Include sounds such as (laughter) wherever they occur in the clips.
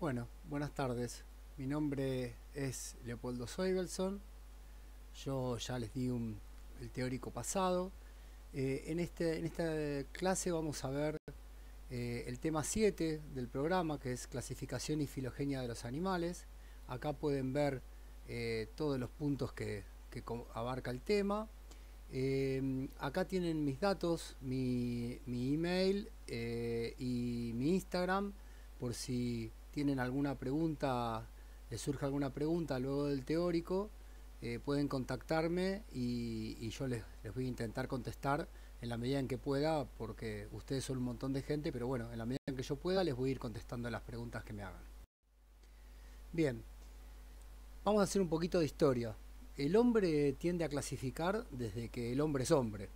Bueno, buenas tardes. Mi nombre es Leopoldo Soibelson. Yo ya les di el teórico pasado. Eh, este, en, esta clase vamos a ver eh, el tema 7 del programa, que es clasificación y filogenia de los animales. Acá pueden ver eh, todos los puntos que, abarca el tema. acá tienen mis datos, mi email y mi Instagram, por si tienen alguna pregunta, les surge alguna pregunta luego del teórico, eh, pueden contactarme y, yo les, voy a intentar contestar en la medida en que pueda, porque ustedes son un montón de gente, pero bueno, en la medida en que yo pueda les voy a ir contestando las preguntas que me hagan. Bien, vamos a hacer un poquito de historia. El hombre tiende a clasificar desde que el hombre es hombre.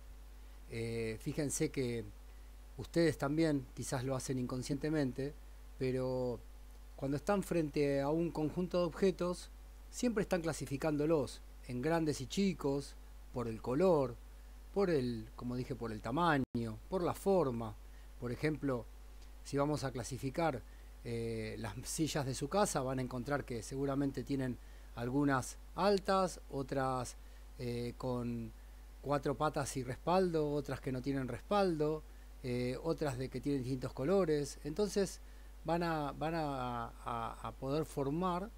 Eh, fíjense que ustedes también quizás lo hacen inconscientemente, pero cuando están frente a un conjunto de objetos, siempre están clasificándolos en grandes y chicos, por el color, por el, como dije, por el tamaño, por la forma. Por ejemplo, si vamos a clasificar eh, las sillas de su casa, van a encontrar que seguramente tienen algunas altas, otras eh, con cuatro patas y respaldo, otras que no tienen respaldo, eh, otras de que tienen distintos colores. Entonces, van a, poder formar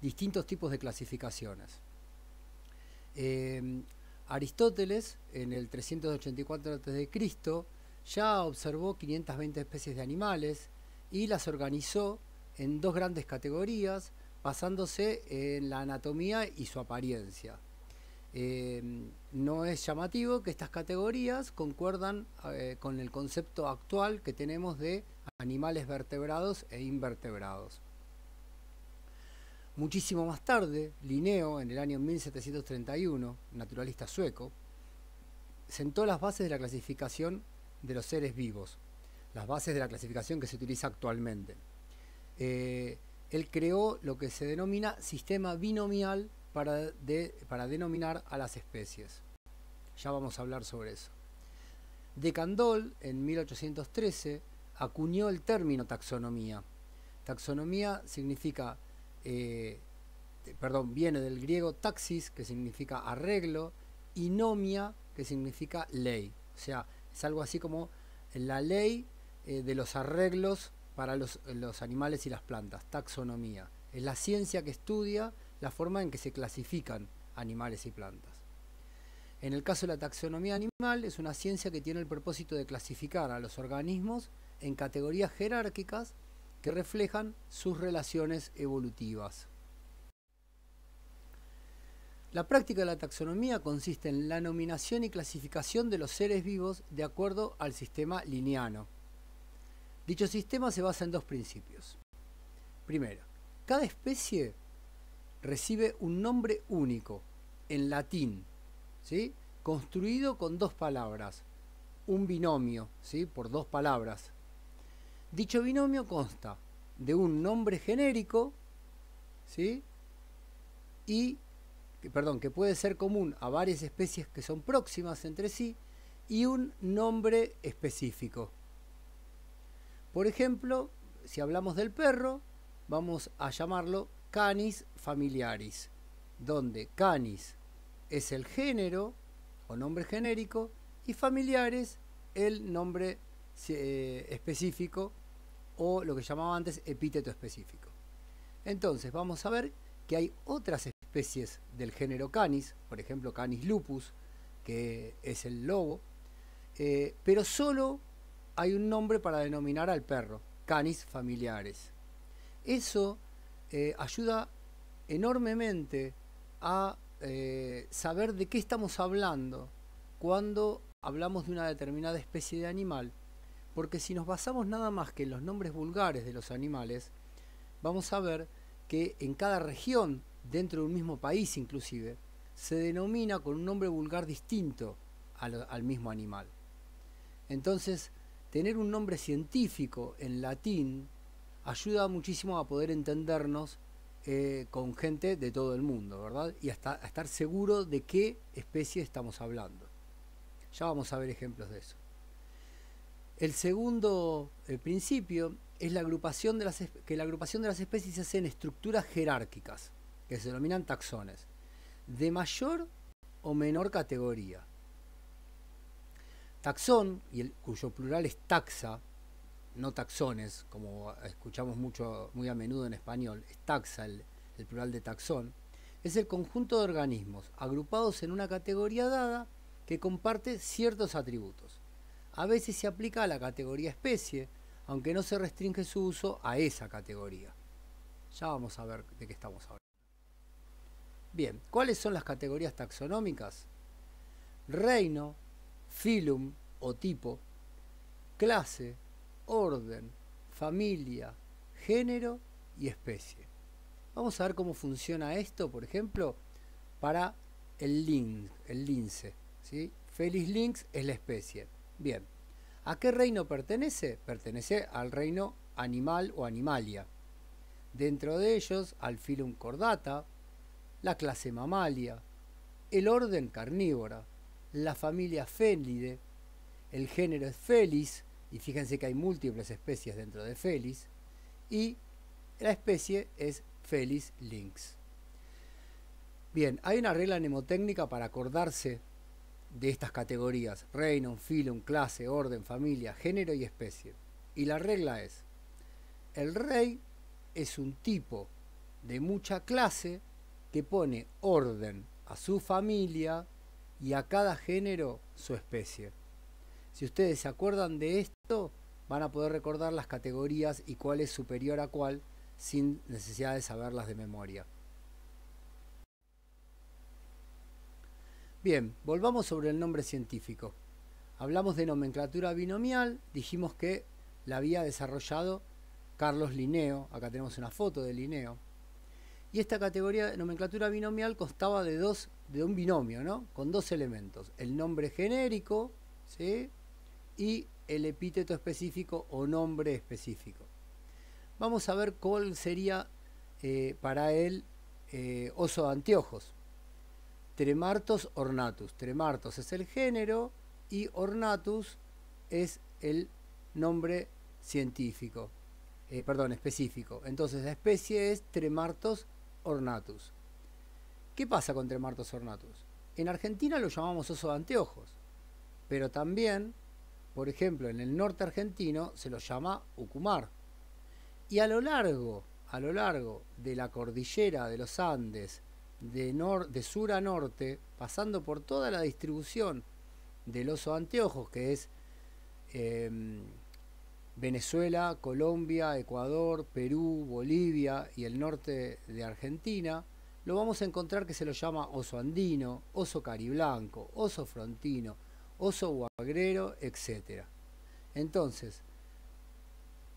distintos tipos de clasificaciones. Eh, Aristóteles, en el 384 a.C., ya observó 520 especies de animales y las organizó en dos grandes categorías, basándose en la anatomía y su apariencia. Eh, no es llamativo que estas categorías concuerdan eh, con el concepto actual que tenemos de animales vertebrados e invertebrados. Muchísimo más tarde, Linneo, en el año 1731, naturalista sueco, sentó las bases de la clasificación de los seres vivos, las bases de la clasificación que se utiliza actualmente. Eh, él creó lo que se denomina sistema binomial para, para denominar a las especies. Ya vamos a hablar sobre eso. De Candol, en 1813, acuñó el término taxonomía. Taxonomía significa, eh, perdón, viene del griego taxis, que significa arreglo, y nomia, que significa ley. O sea, es algo así como la ley eh, de los arreglos para los animales y las plantas, taxonomía. Es la ciencia que estudia la forma en que se clasifican animales y plantas. En el caso de la taxonomía animal, es una ciencia que tiene el propósito de clasificar a los organismos en categorías jerárquicas que reflejan sus relaciones evolutivas. La práctica de la taxonomía consiste en la nominación y clasificación de los seres vivos de acuerdo al sistema lineano. Dicho sistema se basa en dos principios. Primero, cada especie recibe un nombre único, en latín, ¿sí? construido con dos palabras, un binomio, ¿sí? por dos palabras, Dicho binomio consta de un nombre genérico, ¿sí? Y, que, perdón, que puede ser común a varias especies que son próximas entre sí, y un nombre específico. Por ejemplo, si hablamos del perro, vamos a llamarlo canis familiaris, donde canis es el género o nombre genérico y familiares el nombre eh, específico o lo que llamaba antes epíteto específico. Entonces vamos a ver que hay otras especies del género Canis, por ejemplo Canis lupus, que es el lobo, eh, pero solo hay un nombre para denominar al perro, Canis familiares. Eso eh, ayuda enormemente a eh, saber de qué estamos hablando cuando hablamos de una determinada especie de animal porque si nos basamos nada más que en los nombres vulgares de los animales, vamos a ver que en cada región, dentro de un mismo país inclusive, se denomina con un nombre vulgar distinto al, mismo animal. Entonces, tener un nombre científico en latín ayuda muchísimo a poder entendernos eh, con gente de todo el mundo, ¿verdad? Y hasta a estar seguro de qué especie estamos hablando. Ya vamos a ver ejemplos de eso. El segundo eh, principio es la agrupación de las, que la agrupación de las especies se hace en estructuras jerárquicas, que se denominan taxones, de mayor o menor categoría. Taxón, y el, cuyo plural es taxa, no taxones, como escuchamos mucho, muy a menudo en español, es taxa el plural de taxón, es el conjunto de organismos agrupados en una categoría dada que comparte ciertos atributos a veces se aplica a la categoría especie, aunque no se restringe su uso a esa categoría. Ya vamos a ver de qué estamos hablando. Bien, ¿cuáles son las categorías taxonómicas? Reino, filum o tipo, clase, orden, familia, género y especie. Vamos a ver cómo funciona esto, por ejemplo, para el, link, el lince. ¿sí? Felis links es la especie. Bien, ¿a qué reino pertenece? Pertenece al reino animal o animalia. Dentro de ellos, al filum cordata, la clase mamalia, el orden carnívora, la familia félide, el género es felis, y fíjense que hay múltiples especies dentro de felis, y la especie es felis lynx. Bien, hay una regla mnemotécnica para acordarse de estas categorías, reino, filo, clase, orden, familia, género y especie. Y la regla es, el rey es un tipo de mucha clase que pone orden a su familia y a cada género su especie. Si ustedes se acuerdan de esto, van a poder recordar las categorías y cuál es superior a cuál sin necesidad de saberlas de memoria. Bien, volvamos sobre el nombre científico. Hablamos de nomenclatura binomial, dijimos que la había desarrollado Carlos Linneo, acá tenemos una foto de Linneo. Y esta categoría de nomenclatura binomial constaba de dos de un binomio, ¿no? Con dos elementos, el nombre genérico, y el epíteto específico o nombre específico. Vamos a ver cuál sería eh, para él eh, oso de anteojos. Tremartos ornatus. Tremartos es el género y ornatus es el nombre científico, eh, perdón, específico. Entonces la especie es Tremartos ornatus. ¿Qué pasa con Tremartos ornatus? En Argentina lo llamamos oso de anteojos, pero también, por ejemplo, en el norte argentino se lo llama ucumar. Y a lo largo, a lo largo de la cordillera de los Andes, de, sur a norte, pasando por toda la distribución del oso anteojos, que es em, Venezuela, Colombia, Ecuador, Perú, Bolivia y el norte de Argentina, lo vamos a encontrar que se lo llama oso andino, oso cariblanco, oso frontino, oso guagrero, etc. Entonces,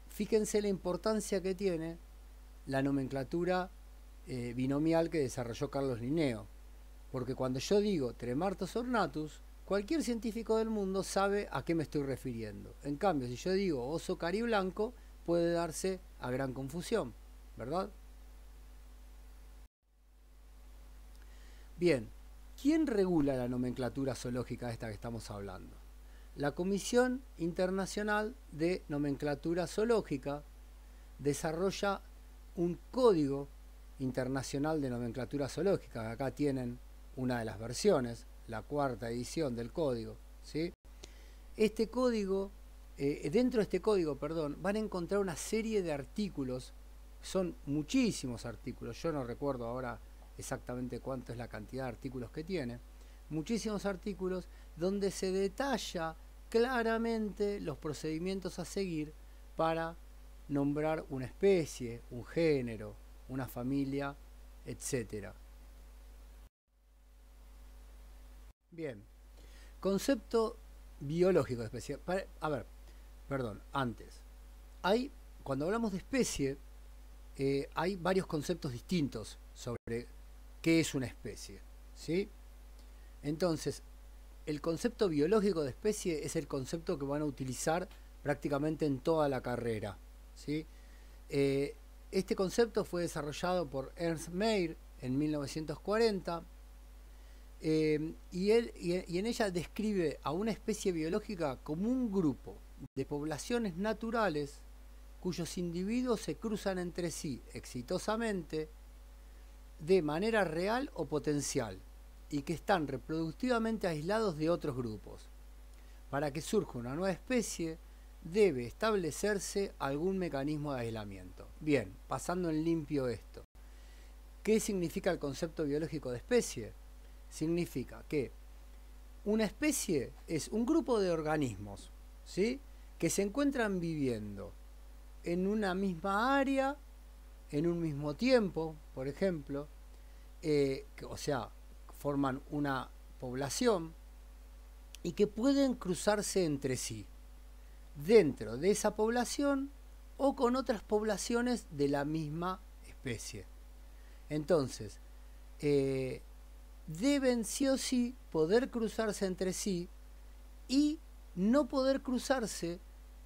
fíjense la importancia que tiene la nomenclatura eh, binomial que desarrolló Carlos Linneo. Porque cuando yo digo tremartos ornatus, cualquier científico del mundo sabe a qué me estoy refiriendo. En cambio, si yo digo oso cariblanco blanco, puede darse a gran confusión, ¿verdad? Bien, ¿quién regula la nomenclatura zoológica de esta que estamos hablando? La Comisión Internacional de Nomenclatura Zoológica desarrolla un código Internacional de Nomenclatura Zoológica. Acá tienen una de las versiones, la cuarta edición del código. ¿sí? Este código, eh, dentro de este código, perdón, van a encontrar una serie de artículos, son muchísimos artículos, yo no recuerdo ahora exactamente cuánto es la cantidad de artículos que tiene, muchísimos artículos donde se detalla claramente los procedimientos a seguir para nombrar una especie, un género, una familia, etcétera. Bien, concepto biológico de especie. A ver, perdón, antes. Hay, cuando hablamos de especie, eh, hay varios conceptos distintos sobre qué es una especie. ¿sí? Entonces, el concepto biológico de especie es el concepto que van a utilizar prácticamente en toda la carrera. ¿sí? Eh, este concepto fue desarrollado por Ernst Mayr en 1940 eh, y, él, y en ella describe a una especie biológica como un grupo de poblaciones naturales cuyos individuos se cruzan entre sí exitosamente de manera real o potencial y que están reproductivamente aislados de otros grupos. Para que surja una nueva especie, debe establecerse algún mecanismo de aislamiento. Bien, pasando en limpio esto. ¿Qué significa el concepto biológico de especie? Significa que una especie es un grupo de organismos, ¿sí? que se encuentran viviendo en una misma área, en un mismo tiempo, por ejemplo, eh, o sea, forman una población y que pueden cruzarse entre sí dentro de esa población o con otras poblaciones de la misma especie. Entonces, eh, deben sí o sí poder cruzarse entre sí y no poder cruzarse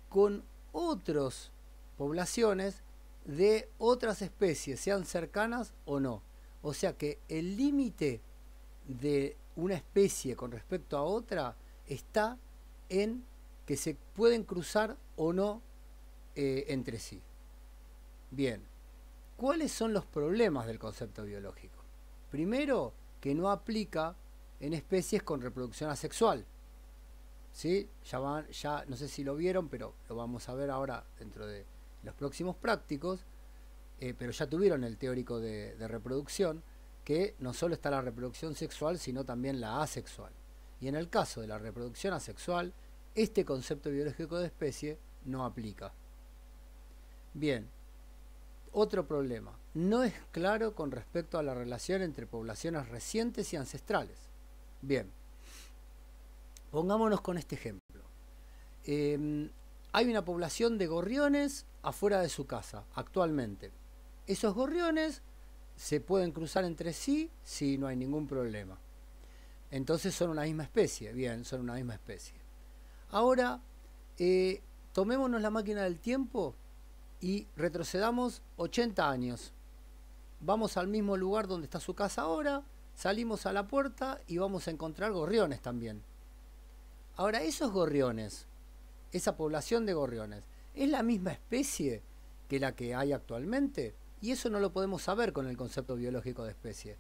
con otras poblaciones de otras especies, sean cercanas o no. O sea que el límite de una especie con respecto a otra está en que se pueden cruzar o no eh, entre sí. Bien, ¿cuáles son los problemas del concepto biológico? Primero, que no aplica en especies con reproducción asexual. ¿Sí? Ya, van, ya no sé si lo vieron, pero lo vamos a ver ahora dentro de los próximos prácticos. Eh, pero ya tuvieron el teórico de, de reproducción, que no solo está la reproducción sexual, sino también la asexual. Y en el caso de la reproducción asexual, este concepto biológico de especie no aplica. Bien, otro problema. No es claro con respecto a la relación entre poblaciones recientes y ancestrales. Bien, pongámonos con este ejemplo. Em, hay una población de gorriones afuera de su casa actualmente. Esos gorriones se pueden cruzar entre sí si no hay ningún problema. Entonces son una misma especie. Bien, son una misma especie. Ahora, eh, tomémonos la máquina del tiempo y retrocedamos 80 años. Vamos al mismo lugar donde está su casa ahora, salimos a la puerta y vamos a encontrar gorriones también. Ahora, esos gorriones, esa población de gorriones, ¿es la misma especie que la que hay actualmente? Y eso no lo podemos saber con el concepto biológico de especie.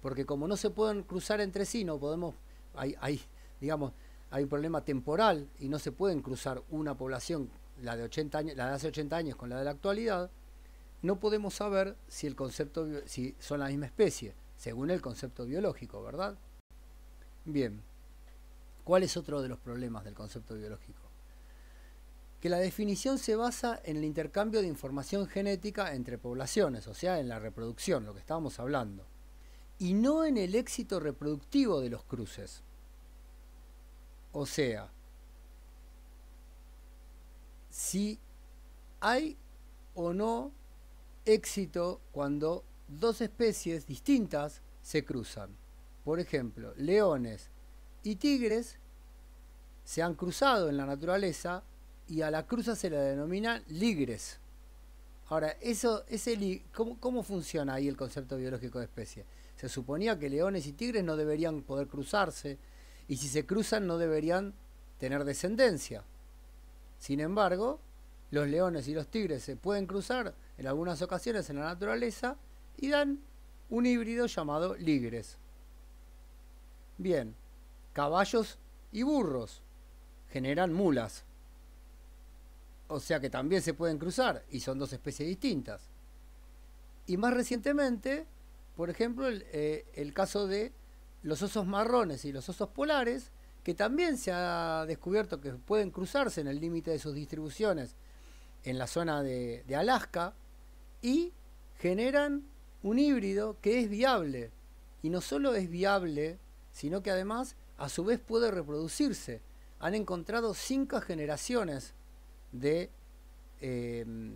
Porque como no se pueden cruzar entre sí, no podemos, hay, hay digamos, hay un problema temporal y no se pueden cruzar una población, la de, 80 años, hace 80 años con la de la actualidad, no podemos saber si el concepto si son la misma especie, según el concepto biológico, ¿verdad? Bien. ¿Cuál es otro de los problemas del concepto biológico? Que la definición se basa en el intercambio de información genética entre poblaciones, o sea, en la reproducción, lo que estábamos hablando, y no en el éxito reproductivo de los cruces. O sea, si hay o no éxito cuando dos especies distintas se cruzan. Por ejemplo, leones y tigres se han cruzado en la naturaleza y a la cruza se la denomina ligres. Ahora, eso, ¿cómo, ¿cómo funciona ahí el concepto biológico de especie? Se suponía que leones y tigres no deberían poder cruzarse, y si se cruzan no deberían tener descendencia. Sin embargo, los leones y los tigres se pueden cruzar en algunas ocasiones en la naturaleza y dan un híbrido llamado ligres. Bien, caballos y burros generan mulas. O sea que también se pueden cruzar y son dos especies distintas. Y más recientemente, por ejemplo, el, eh, el caso de los osos marrones y los osos polares, que también se ha descubierto que pueden cruzarse en el límite de sus distribuciones en la zona de, Alaska y generan un híbrido que es viable. Y no solo es viable, sino que además a su vez puede reproducirse. Han encontrado cinco generaciones de, em,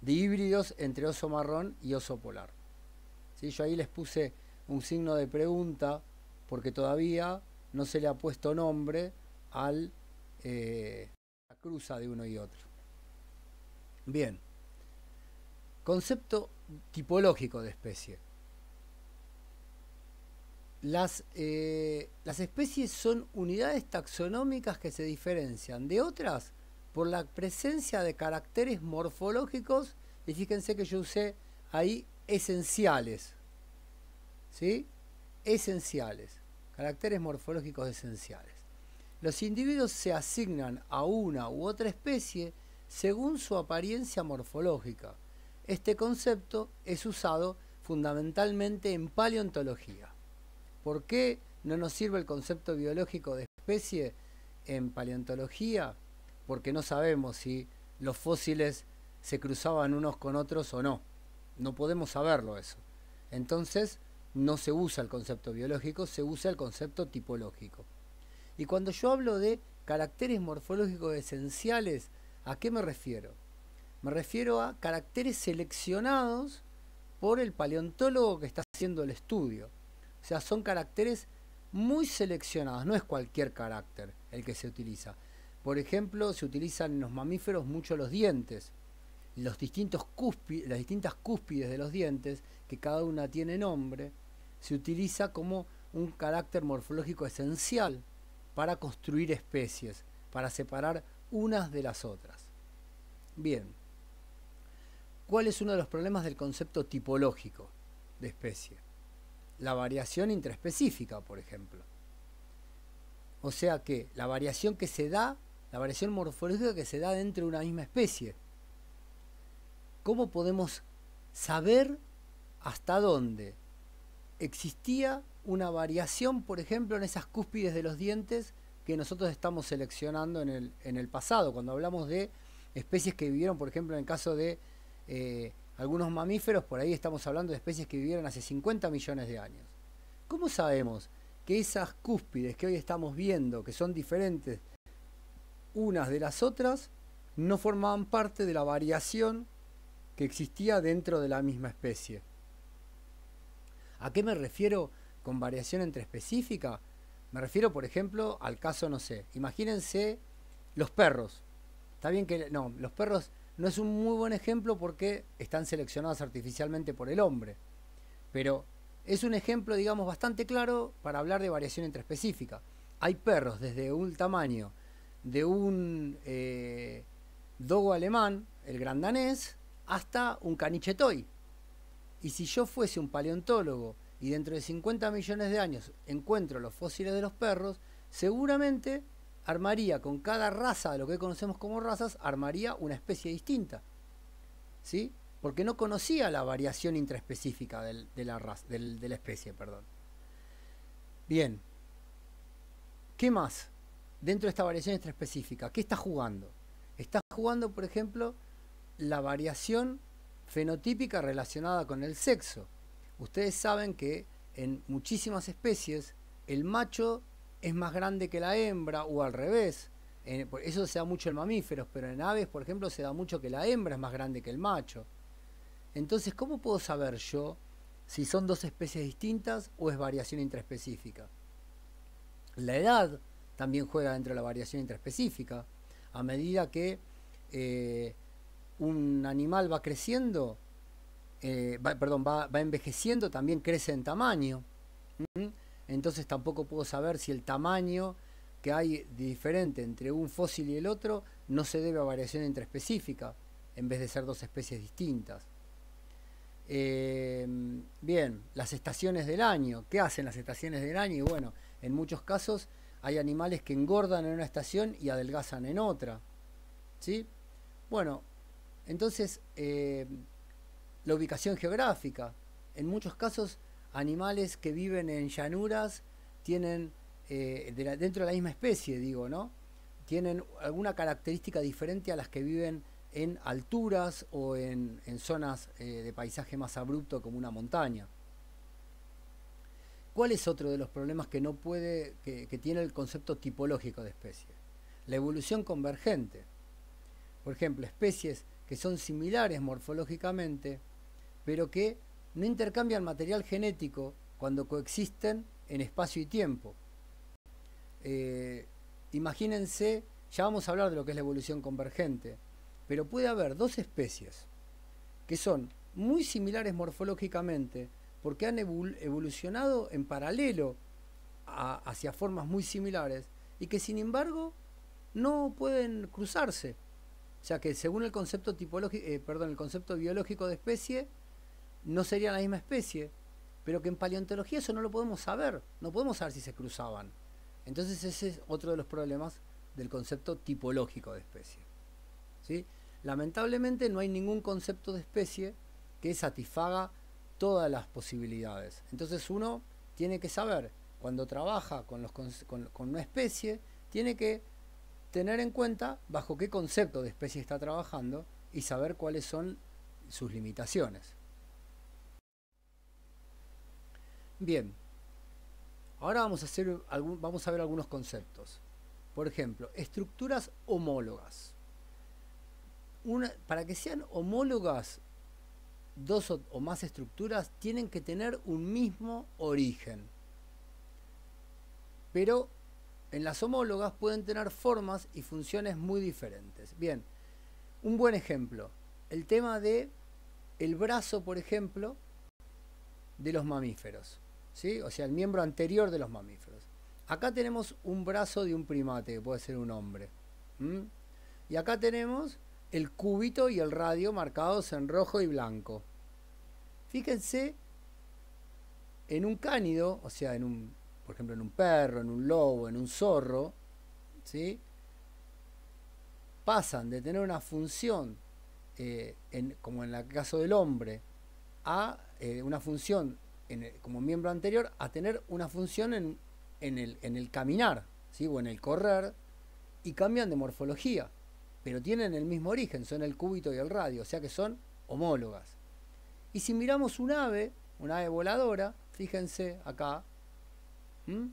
de híbridos entre oso marrón y oso polar. Yo ahí les puse un signo de pregunta porque todavía no se le ha puesto nombre al eh, la cruza de uno y otro. Bien. Concepto tipológico de especie. Las, eh, las especies son unidades taxonómicas que se diferencian de otras por la presencia de caracteres morfológicos y fíjense que yo usé ahí esenciales esenciales, caracteres morfológicos esenciales. Los individuos se asignan a una u otra especie según su apariencia morfológica. Este concepto es usado fundamentalmente en paleontología. ¿Por qué no nos sirve el concepto biológico de especie en paleontología? Porque no sabemos si los fósiles se cruzaban unos con otros o no. No podemos saberlo eso. Entonces, no se usa el concepto biológico, se usa el concepto tipológico. Y cuando yo hablo de caracteres morfológicos esenciales, ¿a qué me refiero? Me refiero a caracteres seleccionados por el paleontólogo que está haciendo el estudio. O sea, son caracteres muy seleccionados, no es cualquier carácter el que se utiliza. Por ejemplo, se utilizan en los mamíferos mucho los dientes, los distintos las distintas cúspides de los dientes que cada una tiene nombre, se utiliza como un carácter morfológico esencial para construir especies, para separar unas de las otras. Bien, ¿cuál es uno de los problemas del concepto tipológico de especie? La variación intraespecífica, por ejemplo. O sea que la variación que se da, la variación morfológica que se da dentro de una misma especie. ¿Cómo podemos saber hasta dónde existía una variación, por ejemplo, en esas cúspides de los dientes que nosotros estamos seleccionando en el, pasado, cuando hablamos de especies que vivieron, por ejemplo, en el caso de eh, algunos mamíferos, por ahí estamos hablando de especies que vivieron hace 50 millones de años. ¿Cómo sabemos que esas cúspides que hoy estamos viendo, que son diferentes unas de las otras, no formaban parte de la variación que existía dentro de la misma especie? ¿A qué me refiero con variación entre específica? Me refiero, por ejemplo, al caso, no sé, imagínense los perros. Está bien que, no, los perros no es un muy buen ejemplo porque están seleccionados artificialmente por el hombre. Pero es un ejemplo, digamos, bastante claro para hablar de variación entre específica. Hay perros desde un tamaño de un eh, dogo alemán, el grandanés, hasta un canichetoy. Y si yo fuese un paleontólogo y dentro de 50 millones de años encuentro los fósiles de los perros, seguramente armaría con cada raza de lo que conocemos como razas, armaría una especie distinta. ¿Sí? Porque no conocía la variación intraespecífica de, la de la especie. Perdón. Bien. ¿Qué más? Dentro de esta variación intraespecífica, ¿qué está jugando? Está jugando, por ejemplo, la variación fenotípica relacionada con el sexo. Ustedes saben que en muchísimas especies el macho es más grande que la hembra o al revés. eso se da mucho en mamíferos, pero en aves, por ejemplo, se da mucho que la hembra es más grande que el macho. Entonces, ¿cómo puedo saber yo si son dos especies distintas o es variación intraespecífica? La edad también juega dentro de la variación intraespecífica. A medida que eh, un animal va creciendo, eh, perdón, va, envejeciendo, también crece en tamaño. Entonces tampoco puedo saber si el tamaño que hay diferente entre un fósil y el otro no se debe a variación intraespecífica, en vez de ser dos especies distintas. Em, bien, las estaciones del año. ¿Qué hacen las estaciones del año? Y bueno, en muchos casos hay animales que engordan en una estación y adelgazan en otra. ¿Sí? Bueno, entonces, eh, la ubicación geográfica. En muchos casos, animales que viven en llanuras tienen, eh, dentro de la misma especie, digo, ¿no? Tienen alguna característica diferente a las que viven en alturas o en, zonas eh, de paisaje más abrupto como una montaña. ¿Cuál es otro de los problemas que no puede, que tiene el concepto tipológico de especie? La evolución convergente. Por ejemplo, especies que son similares morfológicamente, pero que no intercambian material genético cuando coexisten en espacio y tiempo. Eh, imagínense, ya vamos a hablar de lo que es la evolución convergente, pero puede haber dos especies que son muy similares morfológicamente porque han evolucionado en paralelo hacia formas muy similares y que sin embargo no pueden cruzarse o sea que según el concepto tipológico, eh, perdón, el concepto biológico de especie, no sería la misma especie, pero que en paleontología eso no lo podemos saber, no podemos saber si se cruzaban. Entonces ese es otro de los problemas del concepto tipológico de especie. Lamentablemente no hay ningún concepto de especie que satisfaga todas las posibilidades. Entonces uno tiene que saber, cuando trabaja con, los, con una especie, tiene que tener en cuenta bajo qué concepto de especie está trabajando y saber cuáles son sus limitaciones. Bien, ahora vamos a, hacer algún, vamos a ver algunos conceptos. Por ejemplo, estructuras homólogas. para que sean homólogas dos o, o más estructuras, tienen que tener un mismo origen. Pero en las homólogas pueden tener formas y funciones muy diferentes. Bien, un buen ejemplo, el tema de el brazo, por ejemplo, de los mamíferos, ¿sí? O sea, el miembro anterior de los mamíferos. Acá tenemos un brazo de un primate, que puede ser un hombre. Y acá tenemos el cúbito y el radio marcados en rojo y blanco. Fíjense en un cánido, o sea, en un por ejemplo en un perro, en un lobo, en un zorro, ¿sí? pasan de tener una función, eh, como en el caso del hombre, a eh, una función como miembro anterior, a tener una función en, el, en el caminar ¿sí? o en el correr, y cambian de morfología, pero tienen el mismo origen, son el cúbito y el radio, o sea que son homólogas. Y si miramos un ave, una ave voladora, fíjense acá, ¿Mm?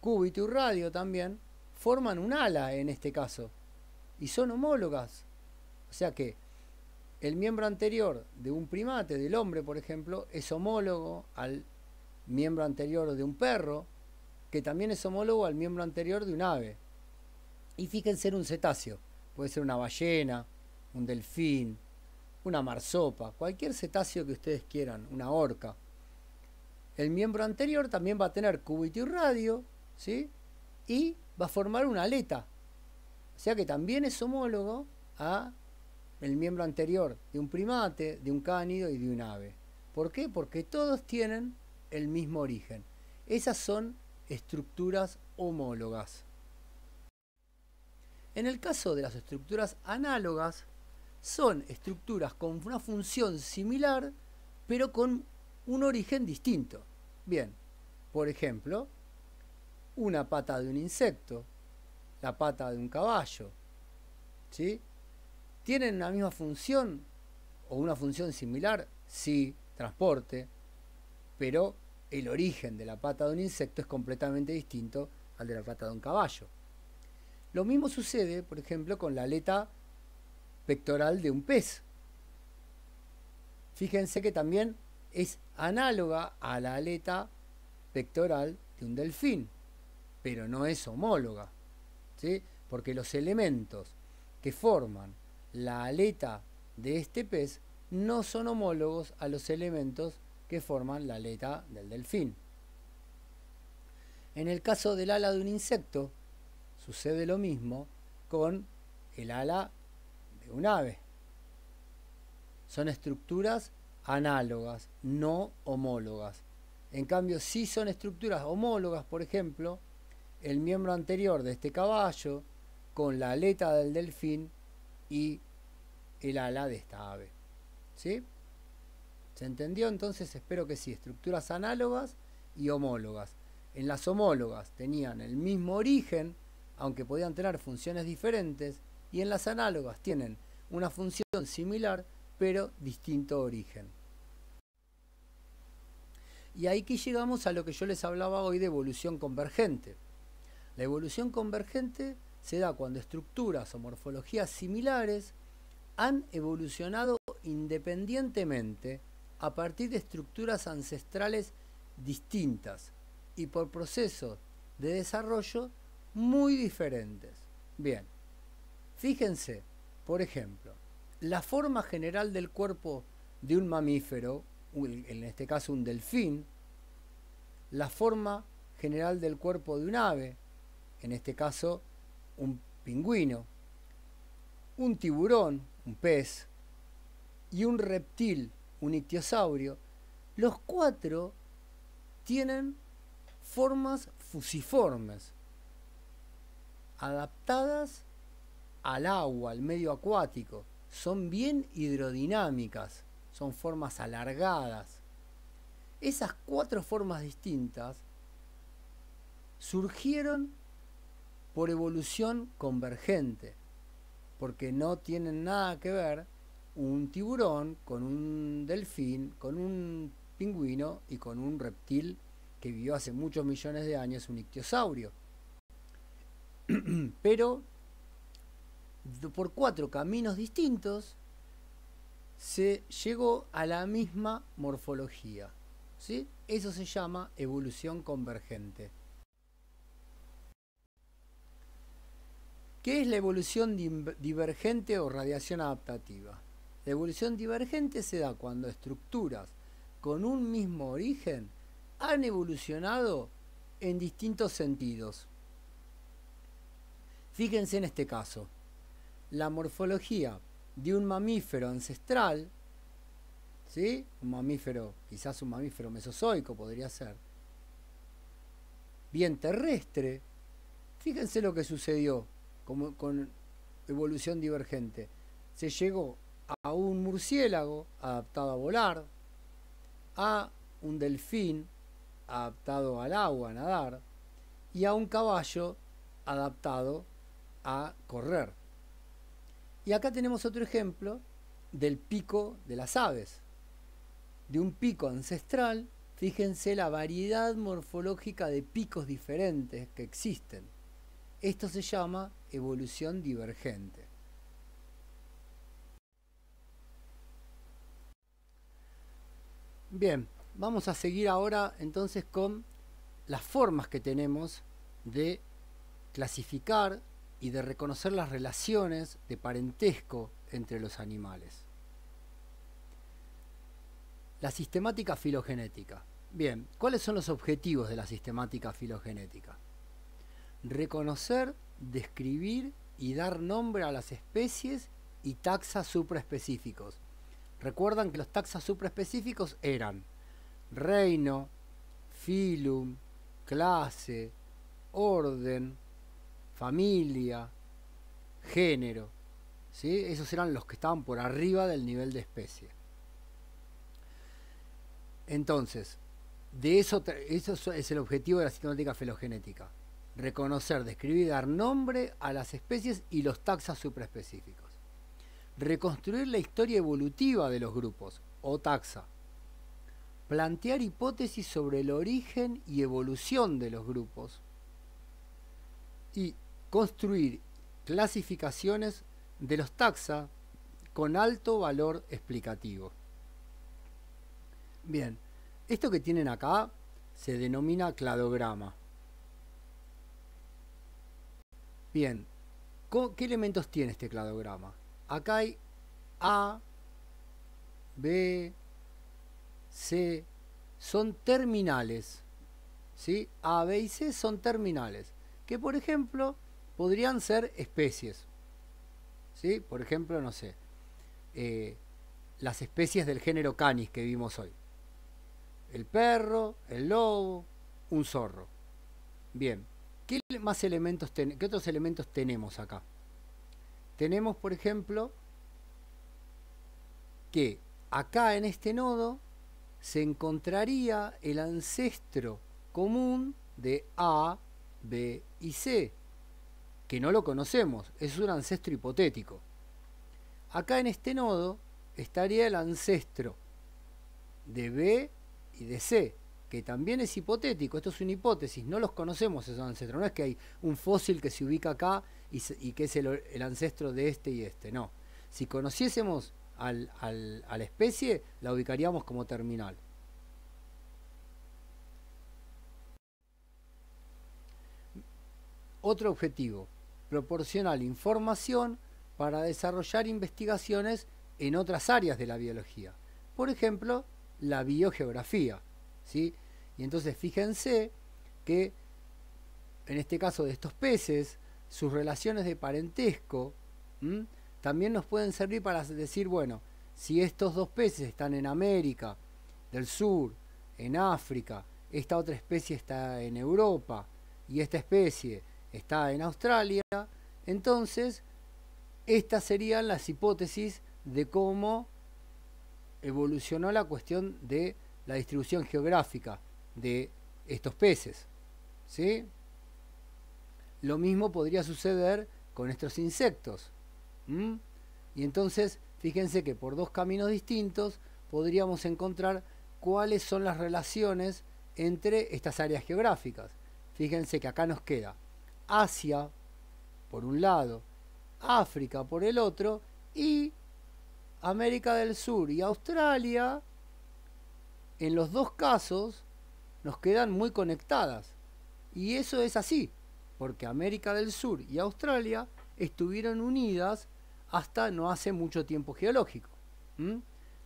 Cúbito y radio también forman un ala en este caso y son homólogas. O sea que el miembro anterior de un primate, del hombre por ejemplo, es homólogo al miembro anterior de un perro, que también es homólogo al miembro anterior de un ave. Y fíjense en un cetáceo, puede ser una ballena, un delfín, una marsopa, cualquier cetáceo que ustedes quieran, una orca. El miembro anterior también va a tener cúbito y radio, ¿sí? Y va a formar una aleta. O sea que también es homólogo a el miembro anterior de un primate, de un cánido y de un ave. ¿Por qué? Porque todos tienen el mismo origen. Esas son estructuras homólogas. En el caso de las estructuras análogas, son estructuras con una función similar, pero con un origen distinto. Bien, por ejemplo, una pata de un insecto, la pata de un caballo, ¿sí? ¿Tienen la misma función o una función similar? Sí, transporte, pero el origen de la pata de un insecto es completamente distinto al de la pata de un caballo. Lo mismo sucede, por ejemplo, con la aleta pectoral de un pez. Fíjense que también es análoga a la aleta pectoral de un delfín, pero no es homóloga, ¿sí? porque los elementos que forman la aleta de este pez no son homólogos a los elementos que forman la aleta del delfín. En el caso del ala de un insecto, sucede lo mismo con el ala de un ave. Son estructuras análogas, no homólogas. En cambio, si son estructuras homólogas, por ejemplo, el miembro anterior de este caballo con la aleta del delfín y el ala de esta ave. ¿Sí? ¿Se entendió? Entonces espero que sí. Estructuras análogas y homólogas. En las homólogas tenían el mismo origen, aunque podían tener funciones diferentes, y en las análogas tienen una función similar, pero distinto origen. Y aquí llegamos a lo que yo les hablaba hoy de evolución convergente. La evolución convergente se da cuando estructuras o morfologías similares han evolucionado independientemente a partir de estructuras ancestrales distintas y por procesos de desarrollo muy diferentes. Bien, fíjense, por ejemplo, la forma general del cuerpo de un mamífero en este caso un delfín, la forma general del cuerpo de un ave, en este caso un pingüino, un tiburón, un pez, y un reptil, un ictiosaurio, los cuatro tienen formas fusiformes, adaptadas al agua, al medio acuático, son bien hidrodinámicas son formas alargadas. Esas cuatro formas distintas surgieron por evolución convergente, porque no tienen nada que ver un tiburón con un delfín, con un pingüino y con un reptil que vivió hace muchos millones de años, un ictiosaurio. (clears throat) Pero por cuatro caminos distintos se llegó a la misma morfología. ¿sí? Eso se llama evolución convergente. ¿Qué es la evolución divergente o radiación adaptativa? La evolución divergente se da cuando estructuras con un mismo origen han evolucionado en distintos sentidos. Fíjense en este caso. La morfología de un mamífero ancestral, ¿sí? Un mamífero, quizás un mamífero mesozoico podría ser, bien terrestre. Fíjense lo que sucedió como con evolución divergente. Se llegó a un murciélago adaptado a volar, a un delfín adaptado al agua, a nadar, y a un caballo adaptado a correr. Y acá tenemos otro ejemplo del pico de las aves, de un pico ancestral. Fíjense la variedad morfológica de picos diferentes que existen. Esto se llama evolución divergente. Bien, vamos a seguir ahora entonces con las formas que tenemos de clasificar y de reconocer las relaciones de parentesco entre los animales. La sistemática filogenética. Bien, ¿cuáles son los objetivos de la sistemática filogenética? Reconocer, describir y dar nombre a las especies y taxas supraespecíficos. Recuerdan que los taxas supraespecíficos eran reino, filum, clase, orden, familia, género. ¿sí? Esos eran los que estaban por arriba del nivel de especie. Entonces, de eso, eso es el objetivo de la sistemática filogenética. Reconocer, describir, y dar nombre a las especies y los taxas supraespecíficos. Reconstruir la historia evolutiva de los grupos, o taxa. Plantear hipótesis sobre el origen y evolución de los grupos. Y construir clasificaciones de los taxa con alto valor explicativo. Bien, esto que tienen acá se denomina cladograma. Bien, ¿qué elementos tiene este cladograma? Acá hay A, B, C, son terminales. ¿sí? A, B y C son terminales. Que por ejemplo podrían ser especies. ¿Sí? Por ejemplo, no sé, eh, las especies del género canis que vimos hoy. El perro, el lobo, un zorro. Bien, ¿qué, más elementos ¿qué otros elementos tenemos acá? Tenemos, por ejemplo, que acá en este nodo se encontraría el ancestro común de A, B y C que no lo conocemos, es un ancestro hipotético. Acá en este nodo estaría el ancestro de B y de C, que también es hipotético, esto es una hipótesis, no los conocemos esos ancestros, no es que hay un fósil que se ubica acá y, que es el, ancestro de este y este, no. Si conociésemos a la especie, la ubicaríamos como terminal. Otro objetivo, la información para desarrollar investigaciones en otras áreas de la biología. Por ejemplo, la biogeografía. ¿sí? Y entonces fíjense que en este caso de estos peces, sus relaciones de parentesco también nos pueden servir para decir, bueno, si estos dos peces están en América del Sur, en África, esta otra especie está en Europa y esta especie está en Australia. Entonces, estas serían las hipótesis de cómo evolucionó la cuestión de la distribución geográfica de estos peces. ¿sí? Lo mismo podría suceder con estos insectos. Y entonces, fíjense que por dos caminos distintos podríamos encontrar cuáles son las relaciones entre estas áreas geográficas. Fíjense que acá nos queda Asia por un lado, África por el otro y América del Sur y Australia, en los dos casos, nos quedan muy conectadas. Y eso es así, porque América del Sur y Australia estuvieron unidas hasta no hace mucho tiempo geológico.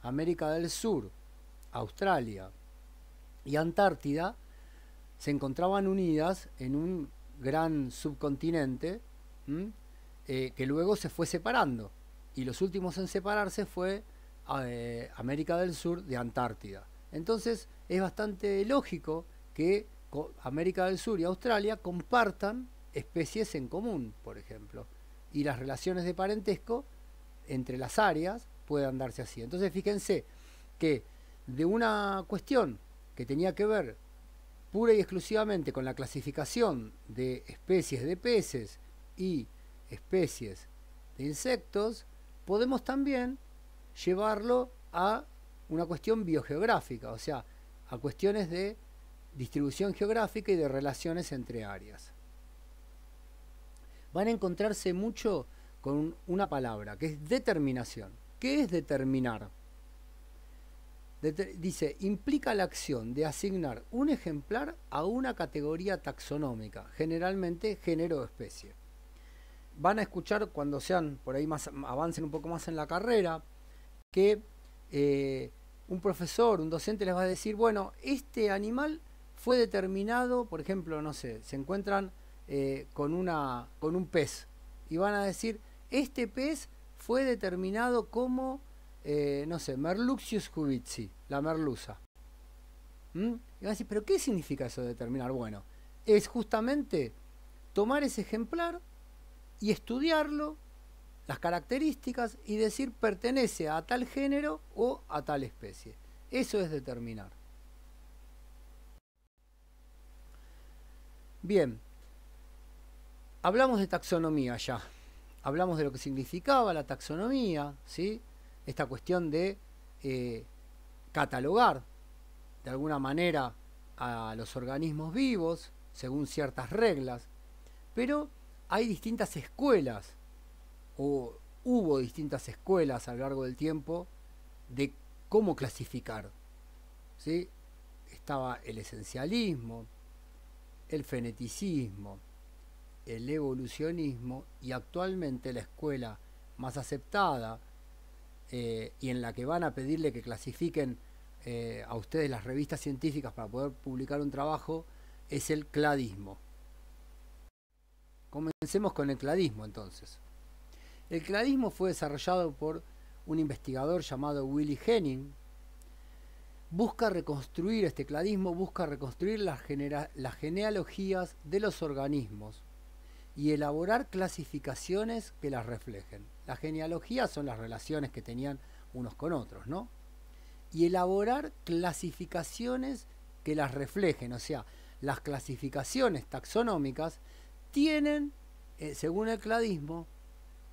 América del Sur, Australia y Antártida se encontraban unidas en un gran subcontinente eh, que luego se fue separando. Y los últimos en separarse fue eh, América del Sur de Antártida. Entonces es bastante lógico que América del Sur y Australia compartan especies en común, por ejemplo, y las relaciones de parentesco entre las áreas puedan darse así. Entonces fíjense que de una cuestión que tenía que ver pura y exclusivamente con la clasificación de especies de peces y especies de insectos, podemos también llevarlo a una cuestión biogeográfica, o sea, a cuestiones de distribución geográfica y de relaciones entre áreas. Van a encontrarse mucho con una palabra, que es determinación. ¿Qué es determinar? dice, implica la acción de asignar un ejemplar a una categoría taxonómica, generalmente género o especie. Van a escuchar cuando sean, por ahí más, avancen un poco más en la carrera, que eh, un profesor, un docente les va a decir, bueno, este animal fue determinado, por ejemplo, no sé, se encuentran eh, con, una, con un pez y van a decir, este pez fue determinado como eh, no sé, Merluxius Cubitzi, la merluza. ¿Mm? Y van a decir, ¿pero qué significa eso de determinar? Bueno, es justamente tomar ese ejemplar y estudiarlo, las características, y decir pertenece a tal género o a tal especie. Eso es determinar. Bien, hablamos de taxonomía ya. Hablamos de lo que significaba la taxonomía, ¿sí? esta cuestión de eh, catalogar de alguna manera a los organismos vivos según ciertas reglas, pero hay distintas escuelas, o hubo distintas escuelas a lo largo del tiempo de cómo clasificar. ¿sí? Estaba el esencialismo, el feneticismo, el evolucionismo y actualmente la escuela más aceptada eh, y en la que van a pedirle que clasifiquen eh, a ustedes las revistas científicas para poder publicar un trabajo es el cladismo. Comencemos con el cladismo entonces. El cladismo fue desarrollado por un investigador llamado Willy Henning. Busca reconstruir este cladismo, busca reconstruir las genealogías de los organismos y elaborar clasificaciones que las reflejen. La genealogía son las relaciones que tenían unos con otros, ¿no? Y elaborar clasificaciones que las reflejen, o sea, las clasificaciones taxonómicas tienen, eh, según el cladismo,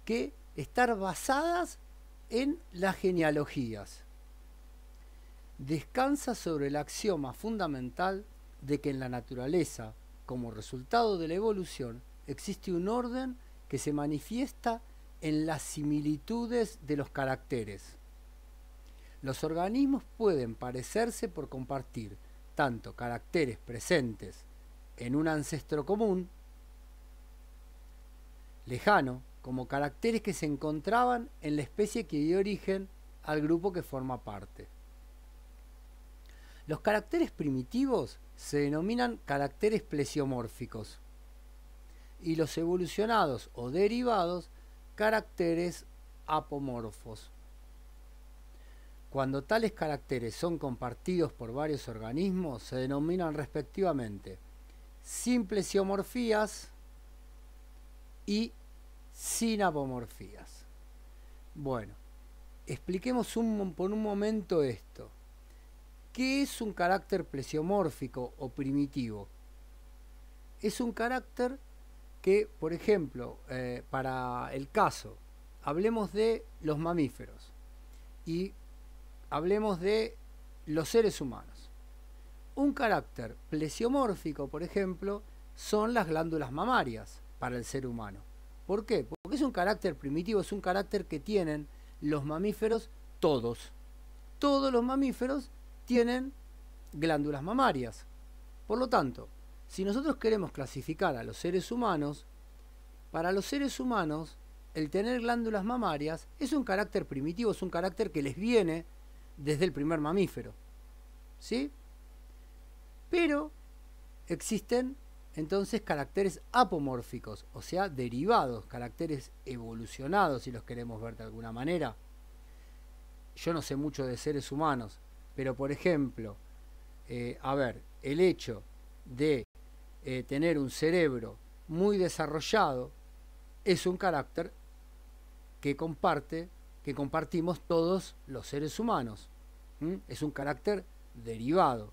que estar basadas en las genealogías. Descansa sobre el axioma fundamental de que en la naturaleza, como resultado de la evolución, existe un orden que se manifiesta en las similitudes de los caracteres. Los organismos pueden parecerse por compartir tanto caracteres presentes en un ancestro común, lejano, como caracteres que se encontraban en la especie que dio origen al grupo que forma parte. Los caracteres primitivos se denominan caracteres plesiomórficos y los evolucionados o derivados caracteres apomorfos. Cuando tales caracteres son compartidos por varios organismos, se denominan respectivamente simples plesiomorfías y sinapomorfías. Bueno, expliquemos por un momento esto. ¿Qué es un carácter plesiomórfico o primitivo? Es un carácter que, por ejemplo, eh, para el caso, hablemos de los mamíferos y hablemos de los seres humanos. Un carácter plesiomórfico, por ejemplo, son las glándulas mamarias para el ser humano. ¿Por qué? Porque es un carácter primitivo, es un carácter que tienen los mamíferos todos. Todos los mamíferos tienen glándulas mamarias. Por lo tanto, si nosotros queremos clasificar a los seres humanos, para los seres humanos el tener glándulas mamarias es un carácter primitivo, es un carácter que les viene desde el primer mamífero. ¿Sí? Pero existen entonces caracteres apomórficos, o sea, derivados, caracteres evolucionados, si los queremos ver de alguna manera. Yo no sé mucho de seres humanos, pero por ejemplo, eh, a ver, el hecho de eh, tener un cerebro muy desarrollado es un carácter que comparte, que compartimos todos los seres humanos. Es un carácter derivado.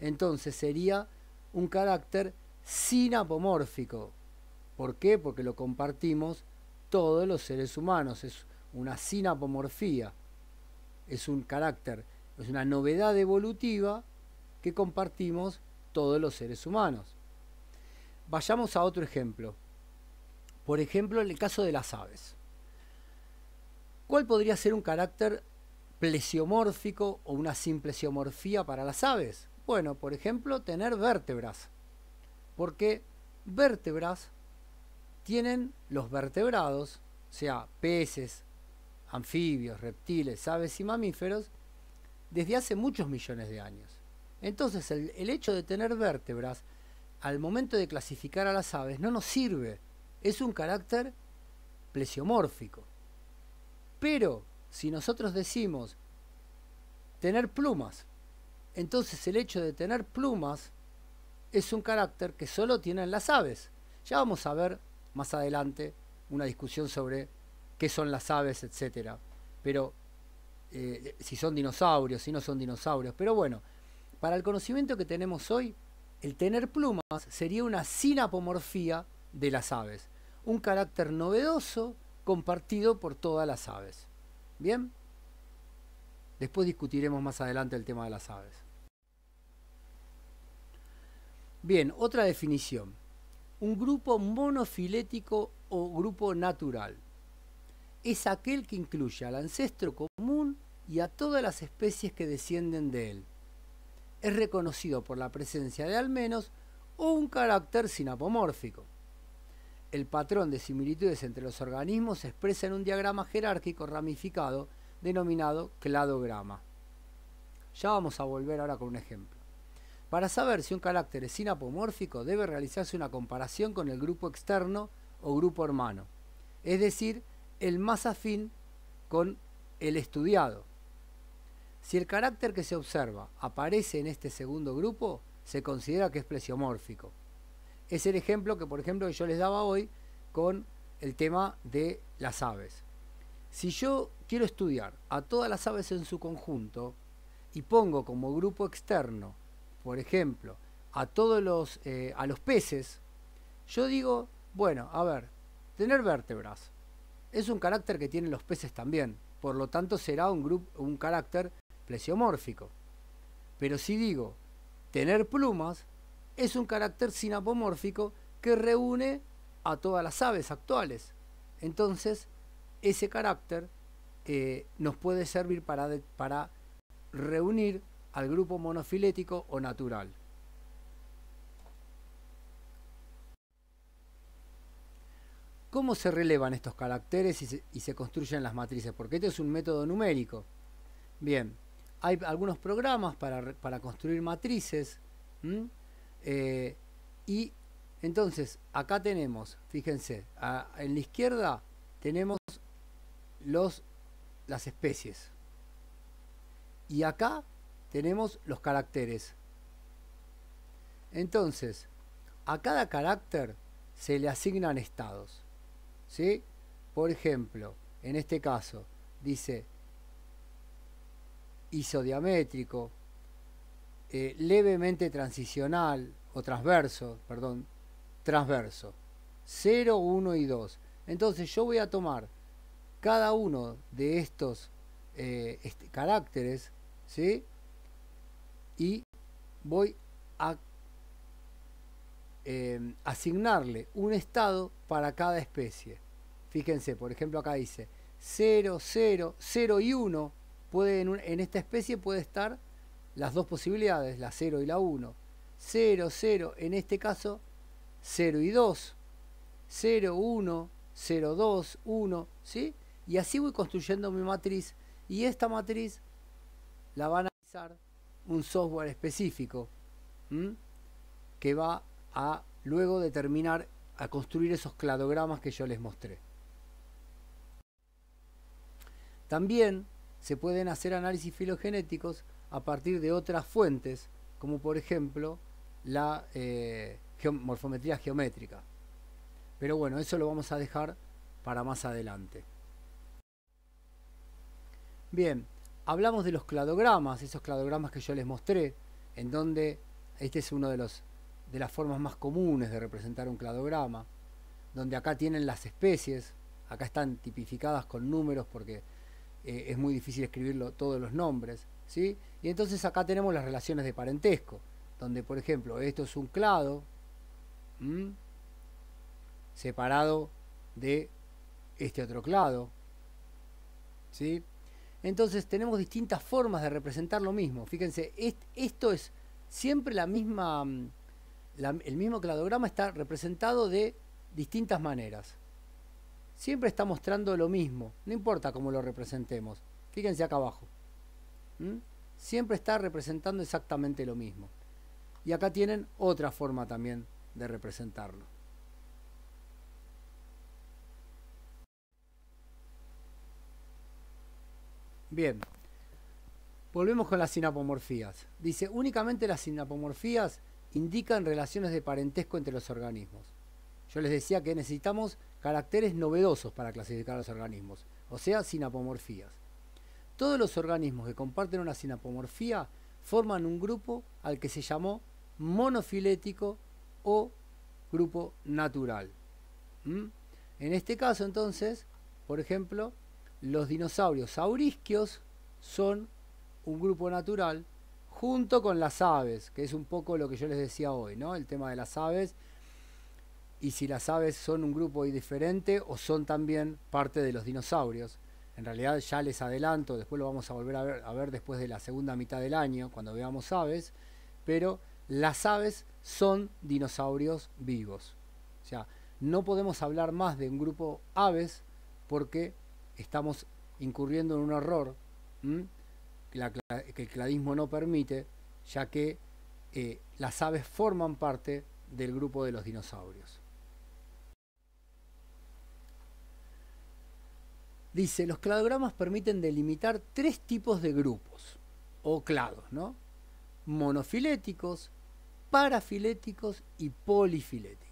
Entonces sería un carácter sinapomórfico. ¿Por qué? Porque lo compartimos todos los seres humanos. Es una sinapomorfía. Es un carácter, es una novedad evolutiva que compartimos todos los seres humanos. Vayamos a otro ejemplo. Por ejemplo, en el caso de las aves. ¿Cuál podría ser un carácter plesiomórfico o una simplesiomorfía para las aves? Bueno, por ejemplo, tener vértebras. Porque vértebras tienen los vertebrados, o sea, peces, anfibios, reptiles, aves y mamíferos, desde hace muchos millones de años. Entonces, el hecho de tener vértebras al momento de clasificar a las aves no nos sirve. Es un carácter plesiomórfico. Pero si nosotros decimos tener plumas, entonces el hecho de tener plumas es un carácter que solo tienen las aves. Ya vamos a ver más adelante una discusión sobre qué son las aves, etcétera. Pero eh, si son dinosaurios, si no son dinosaurios. Pero bueno, para el conocimiento que tenemos hoy, el tener plumas sería una sinapomorfía de las aves, un carácter novedoso compartido por todas las aves. ¿Bien? Después discutiremos más adelante el tema de las aves. Bien, otra definición. Un grupo monofilético o grupo natural. Es aquel que incluye al ancestro común y a todas las especies que descienden de él es reconocido por la presencia de al menos un carácter sinapomórfico. El patrón de similitudes entre los organismos se expresa en un diagrama jerárquico ramificado denominado cladograma. Ya vamos a volver ahora con un ejemplo. Para saber si un carácter es sinapomórfico debe realizarse una comparación con el grupo externo o grupo hermano, es decir, el más afín con el estudiado. Si el carácter que se observa aparece en este segundo grupo, se considera que es plesiomórfico. Es el ejemplo que, por ejemplo, yo les daba hoy con el tema de las aves. Si yo quiero estudiar a todas las aves en su conjunto y pongo como grupo externo, por ejemplo, a todos los, eh, a los peces, yo digo, bueno, a ver, tener vértebras es un carácter que tienen los peces también, por lo tanto será un, grupo, un carácter plesiomórfico. Pero si digo, tener plumas es un carácter sinapomórfico que reúne a todas las aves actuales. Entonces, ese carácter eh, nos puede servir para, para reunir al grupo monofilético o natural. ¿Cómo se relevan estos caracteres y se, y se construyen las matrices? Porque este es un método numérico. Bien, hay algunos programas para, para construir matrices. Eh, y entonces, acá tenemos, fíjense, en la izquierda tenemos los, las especies. Y acá tenemos los caracteres. Entonces, a cada carácter se le asignan estados. ¿sí? Por ejemplo, en este caso, dice isodiamétrico, eh, levemente transicional o transverso, perdón, transverso, 0, 1 y 2. Entonces yo voy a tomar cada uno de estos eh, este, caracteres, ¿sí? Y voy a em, asignarle un estado para cada especie. Fíjense, por ejemplo, acá dice 0, 0, 0 y 1 puede en, esta especie puede estar las dos posibilidades, la 0 y la 1. 0, 0, en este caso 0 y 2. 0, 1, 0, 2, 1, ¿sí? Y así voy construyendo mi matriz. Y esta matriz la van a analizar un software específico que va a luego determinar, a construir esos cladogramas que yo les mostré. También se pueden hacer análisis filogenéticos a partir de otras fuentes, como por ejemplo la eh, morfometría geométrica. Pero bueno, eso lo vamos a dejar para más adelante. Bien, hablamos de los cladogramas, esos cladogramas que yo les mostré, en donde este es uno de los de las formas más comunes de representar un cladograma, donde acá tienen las especies, acá están tipificadas con números porque eh, es muy difícil escribirlo todos los nombres, ¿sí? Y entonces acá tenemos las relaciones de parentesco, donde por ejemplo esto es un clado separado de este otro clado, ¿sí? Entonces tenemos distintas formas de representar lo mismo. Fíjense, esto es siempre la misma, mm, el mismo cladograma está representado de distintas maneras siempre está mostrando lo mismo, no importa cómo lo representemos. Fíjense acá abajo. ¿Mm? Siempre está representando exactamente lo mismo. Y acá tienen otra forma también de representarlo. Bien, volvemos con las sinapomorfías. Dice, únicamente las sinapomorfías indican relaciones de parentesco entre los organismos. Yo les decía que necesitamos caracteres novedosos para clasificar los organismos, o sea, sinapomorfías. Todos los organismos que comparten una sinapomorfía forman un grupo al que se llamó monofilético o grupo natural. En este caso, entonces, por ejemplo, los dinosaurios saurisquios son un grupo natural junto con las aves, que es un poco lo que yo les decía hoy, ¿no? El tema de las aves y si las aves son un grupo diferente o son también parte de los dinosaurios. En realidad ya les adelanto, después lo vamos a volver a ver, después de la segunda mitad del año, cuando veamos aves, pero las aves son dinosaurios vivos. O sea, no podemos hablar más de un grupo aves porque estamos incurriendo en un error que el cladismo no permite, ya que eh, las aves forman parte del grupo de los dinosaurios. Dice, los cladogramas permiten delimitar tres tipos de grupos o clados, ¿no? Monofiléticos, parafiléticos y polifiléticos.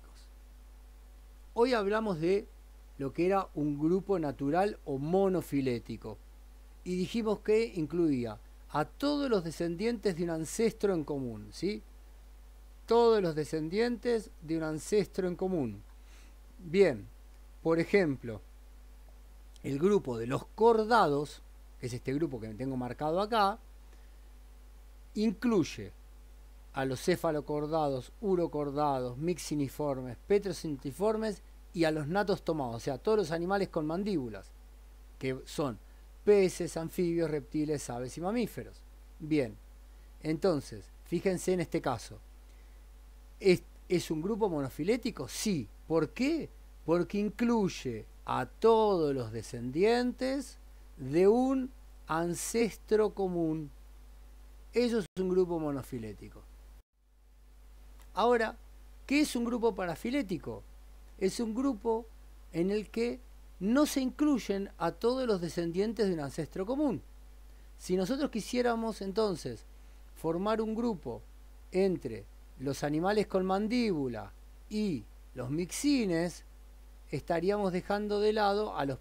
Hoy hablamos de lo que era un grupo natural o monofilético y dijimos que incluía a todos los descendientes de un ancestro en común, ¿sí? Todos los descendientes de un ancestro en común. Bien, por ejemplo, el grupo de los cordados, que es este grupo que tengo marcado acá, incluye a los cefalocordados, urocordados, mixiniformes, petrosiniformes y a los natos tomados, o sea, todos los animales con mandíbulas, que son peces, anfibios, reptiles, aves y mamíferos. Bien, entonces, fíjense en este caso. es un grupo monofilético? Sí. ¿Por qué? Porque incluye a todos los descendientes de un ancestro común. Eso es un grupo monofilético. Ahora, ¿qué es un grupo parafilético? Es un grupo en el que no se incluyen a todos los descendientes de un ancestro común. Si nosotros quisiéramos entonces formar un grupo entre los animales con mandíbula y los mixines, estaríamos dejando de lado a los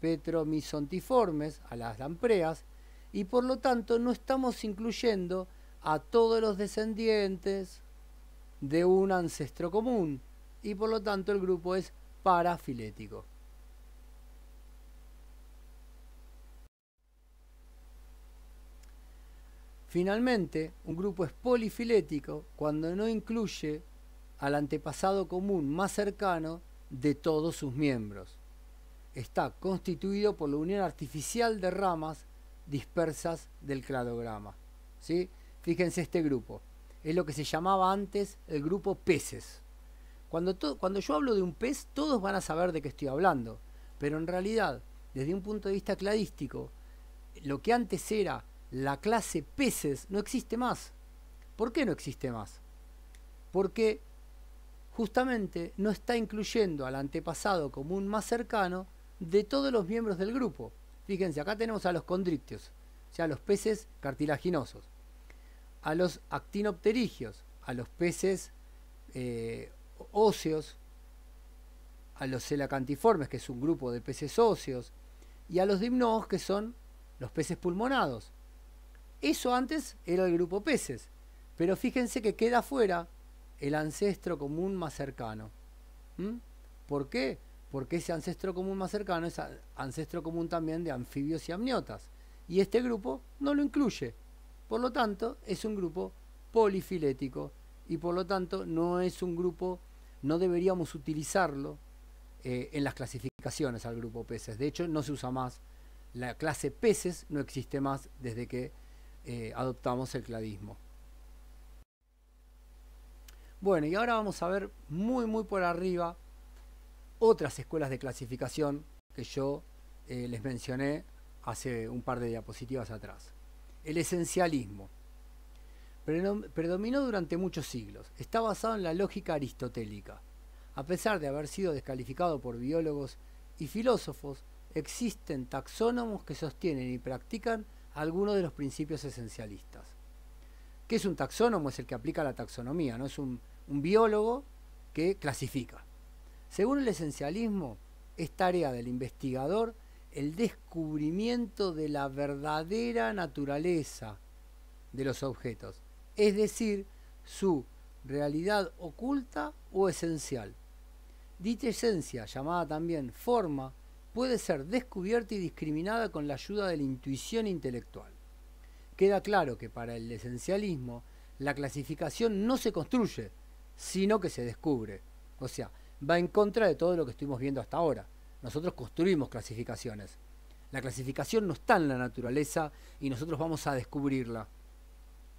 petromisontiformes, a las lampreas, y por lo tanto no estamos incluyendo a todos los descendientes de un ancestro común, y por lo tanto el grupo es parafilético. Finalmente, un grupo es polifilético cuando no incluye al antepasado común más cercano de todos sus miembros. Está constituido por la unión artificial de ramas dispersas del cladograma. ¿sí? Fíjense este grupo. Es lo que se llamaba antes el grupo peces. Cuando, cuando yo hablo de un pez, todos van a saber de qué estoy hablando. Pero en realidad, desde un punto de vista cladístico, lo que antes era la clase peces no existe más. ¿Por qué no existe más? Porque justamente no está incluyendo al antepasado común más cercano de todos los miembros del grupo. Fíjense, acá tenemos a los condrictios, o sea, los peces cartilaginosos, a los actinopterigios, a los peces eh, óseos, a los celacantiformes, que es un grupo de peces óseos, y a los dimnos, que son los peces pulmonados. Eso antes era el grupo peces, pero fíjense que queda fuera el ancestro común más cercano. ¿Mm? ¿Por qué? Porque ese ancestro común más cercano es ancestro común también de anfibios y amniotas. Y este grupo no lo incluye. Por lo tanto, es un grupo polifilético y por lo tanto no es un grupo, no deberíamos utilizarlo eh, en las clasificaciones al grupo peces. De hecho, no se usa más. La clase peces no existe más desde que eh, adoptamos el cladismo. Bueno, y ahora vamos a ver muy, muy por arriba otras escuelas de clasificación que yo eh, les mencioné hace un par de diapositivas atrás. El esencialismo. Predominó durante muchos siglos. Está basado en la lógica aristotélica. A pesar de haber sido descalificado por biólogos y filósofos, existen taxónomos que sostienen y practican algunos de los principios esencialistas que es un taxónomo, es el que aplica la taxonomía, no es un, un biólogo que clasifica. Según el esencialismo, es tarea del investigador el descubrimiento de la verdadera naturaleza de los objetos, es decir, su realidad oculta o esencial. Dicha esencia, llamada también forma, puede ser descubierta y discriminada con la ayuda de la intuición intelectual queda claro que para el esencialismo la clasificación no se construye, sino que se descubre. O sea, va en contra de todo lo que estuvimos viendo hasta ahora. Nosotros construimos clasificaciones. La clasificación no está en la naturaleza y nosotros vamos a descubrirla.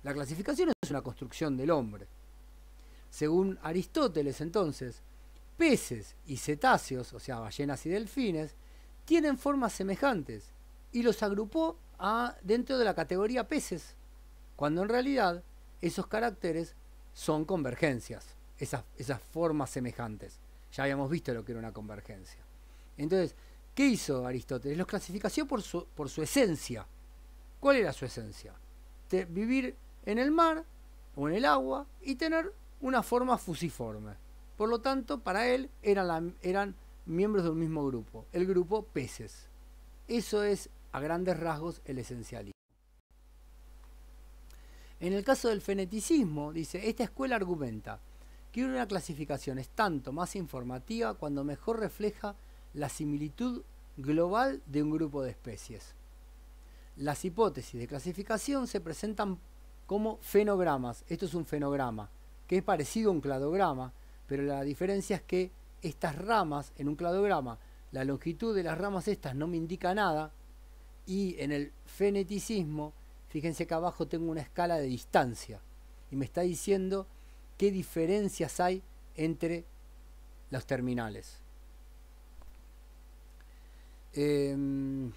La clasificación es una construcción del hombre. Según Aristóteles entonces, peces y cetáceos, o sea, ballenas y delfines, tienen formas semejantes y los agrupó dentro de la categoría peces, cuando en realidad esos caracteres son convergencias, esas, esas formas semejantes. Ya habíamos visto lo que era una convergencia. Entonces, ¿qué hizo Aristóteles? Los clasificació por su, por su esencia. ¿Cuál era su esencia? vivir en el mar o en el agua y tener una forma fusiforme. Por lo tanto, para él eran, eran miembros del mismo grupo, el grupo peces. Eso es a grandes rasgos el esencialismo. En el caso del feneticismo, dice, esta escuela argumenta que una clasificación es tanto más informativa cuando mejor refleja la similitud global de un grupo de especies. Las hipótesis de clasificación se presentan como fenogramas. Esto es un fenograma, que es parecido a un cladograma, pero la diferencia es que estas ramas en un cladograma, la longitud de las ramas estas no me indica nada, y en el feneticismo, fíjense que abajo tengo una escala de distancia y me está diciendo qué diferencias hay entre los terminales. Em,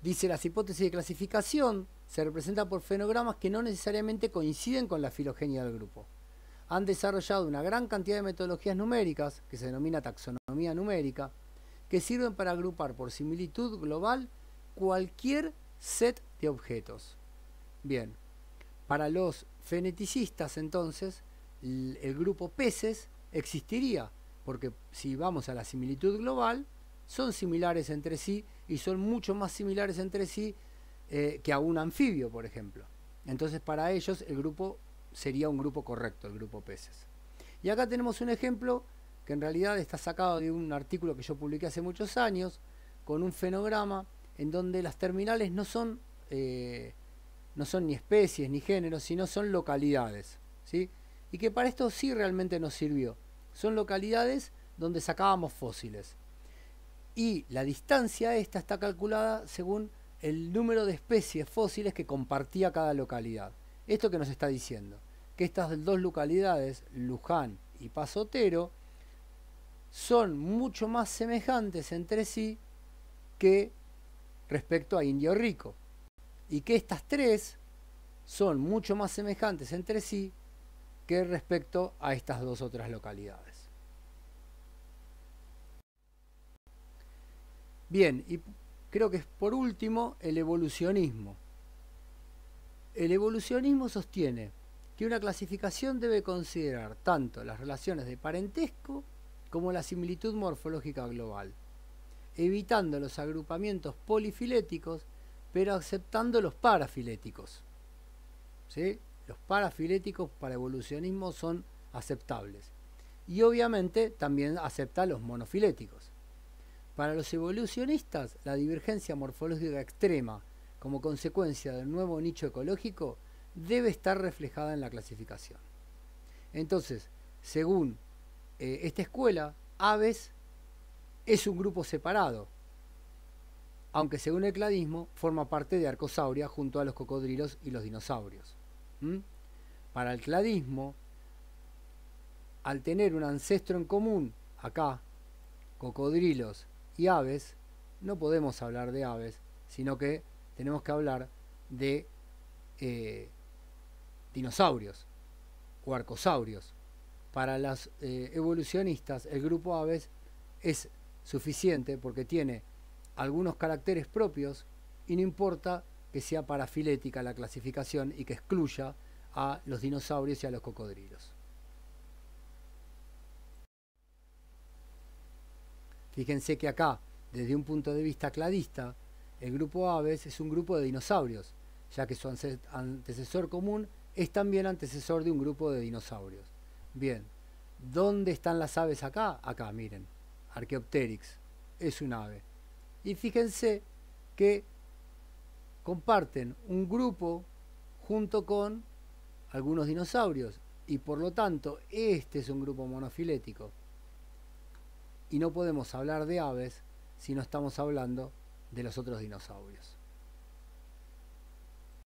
dice las hipótesis de clasificación se representan por fenogramas que no necesariamente coinciden con la filogenia del grupo. Han desarrollado una gran cantidad de metodologías numéricas, que se denomina taxonomía numérica, que sirven para agrupar por similitud global cualquier set de objetos. Bien, para los feneticistas entonces, el grupo peces existiría, porque si vamos a la similitud global, son similares entre sí y son mucho más similares entre sí eh, que a un anfibio, por ejemplo. Entonces para ellos el grupo sería un grupo correcto, el grupo peces. Y acá tenemos un ejemplo que en realidad está sacado de un artículo que yo publiqué hace muchos años, con un fenograma en donde las terminales no son, eh, no son ni especies ni géneros, sino son localidades. ¿sí? Y que para esto sí realmente nos sirvió. Son localidades donde sacábamos fósiles. Y la distancia esta está calculada según el número de especies fósiles que compartía cada localidad. Esto que nos está diciendo, que estas dos localidades, Luján y Pasotero, son mucho más semejantes entre sí que respecto a indio rico. Y que estas tres son mucho más semejantes entre sí que respecto a estas dos otras localidades. Bien, y creo que es por último el evolucionismo. El evolucionismo sostiene que una clasificación debe considerar tanto las relaciones de parentesco como la similitud morfológica global evitando los agrupamientos polifiléticos, pero aceptando los parafiléticos. ¿Sí? Los parafiléticos para evolucionismo son aceptables. Y obviamente también acepta los monofiléticos. Para los evolucionistas, la divergencia morfológica extrema, como consecuencia del nuevo nicho ecológico, debe estar reflejada en la clasificación. Entonces, según eh, esta escuela, aves es un grupo separado, aunque según el cladismo forma parte de Arcosauria junto a los cocodrilos y los dinosaurios. Para el cladismo, al tener un ancestro en común, acá, cocodrilos y aves, no podemos hablar de aves, sino que tenemos que hablar de eh, dinosaurios o arcosaurios. Para los eh, evolucionistas, el grupo aves es suficiente porque tiene algunos caracteres propios y no importa que sea parafilética la clasificación y que excluya a los dinosaurios y a los cocodrilos. Fíjense que acá, desde un punto de vista cladista, el grupo Aves es un grupo de dinosaurios, ya que su antecesor común es también antecesor de un grupo de dinosaurios. Bien, ¿dónde están las aves acá? Acá, miren. Archaeopteryx, es un ave. Y fíjense que comparten un grupo junto con algunos dinosaurios y por lo tanto este es un grupo monofilético. Y no podemos hablar de aves si no estamos hablando de los otros dinosaurios.